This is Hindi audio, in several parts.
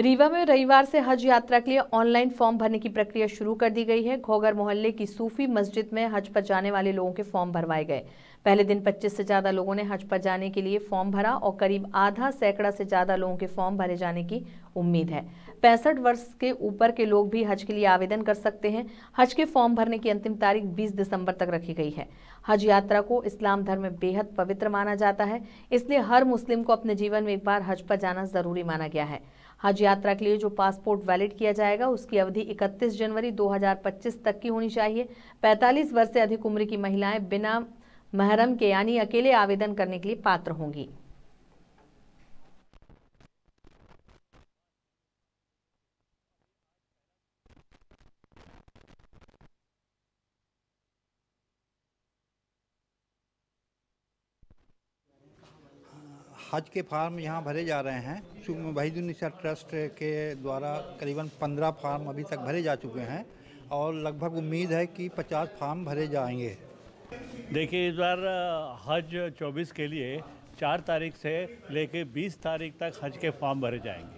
रीवा में रविवार से हज यात्रा के लिए ऑनलाइन फॉर्म भरने की प्रक्रिया शुरू कर दी गई है घोघर मोहल्ले की सूफी मस्जिद में हज पर जाने वाले लोगों के फॉर्म भरवाए गए पहले दिन 25 से ज़्यादा लोगों ने हज पर जाने के लिए फॉर्म भरा और करीब आधा सैकड़ा से ज़्यादा लोगों के फॉर्म भरे जाने की उम्मीद है पैंसठ वर्ष के ऊपर के लोग भी हज के लिए आवेदन कर सकते हैं हज के फॉर्म भरने की अंतिम तारीख 20 दिसंबर तक रखी गई है हज यात्रा को इस्लाम धर्म में बेहद पवित्र माना जाता है इसलिए हर मुस्लिम को अपने जीवन में एक बार हज पर जाना ज़रूरी माना गया है हज यात्रा के लिए जो पासपोर्ट वैलिड किया जाएगा उसकी अवधि 31 जनवरी 2025 तक की होनी चाहिए 45 वर्ष से अधिक उम्र की महिलाएं बिना महरम के यानी अकेले आवेदन करने के लिए पात्र होंगी हज के फार्म यहाँ भरे जा रहे हैं वहीदुलनिसा ट्रस्ट के द्वारा करीबन पंद्रह फार्म अभी तक भरे जा चुके हैं और लगभग उम्मीद है कि पचास फार्म भरे जाएंगे देखिए इस बार हज चौबीस के लिए चार तारीख से लेकर बीस तारीख तक हज के फार्म भरे जाएंगे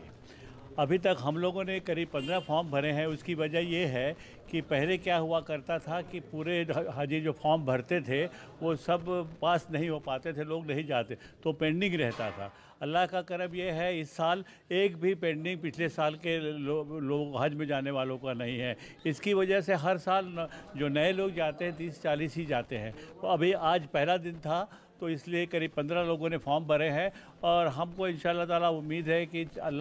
अभी तक हम लोगों ने करीब पंद्रह फॉर्म भरे हैं उसकी वजह ये है कि पहले क्या हुआ करता था कि पूरे हाजी जो फॉर्म भरते थे वो सब पास नहीं हो पाते थे लोग नहीं जाते तो पेंडिंग रहता था अल्लाह का करब यह है इस साल एक भी पेंडिंग पिछले साल के लोग लो, हज में जाने वालों का नहीं है इसकी वजह से हर साल न, जो नए लोग जाते हैं तीस चालीस ही जाते हैं तो अभी आज पहला दिन था तो इसलिए करीब पंद्रह लोगों ने फॉर्म भरे हैं और हमको इन ताला उम्मीद है कि अल्लाह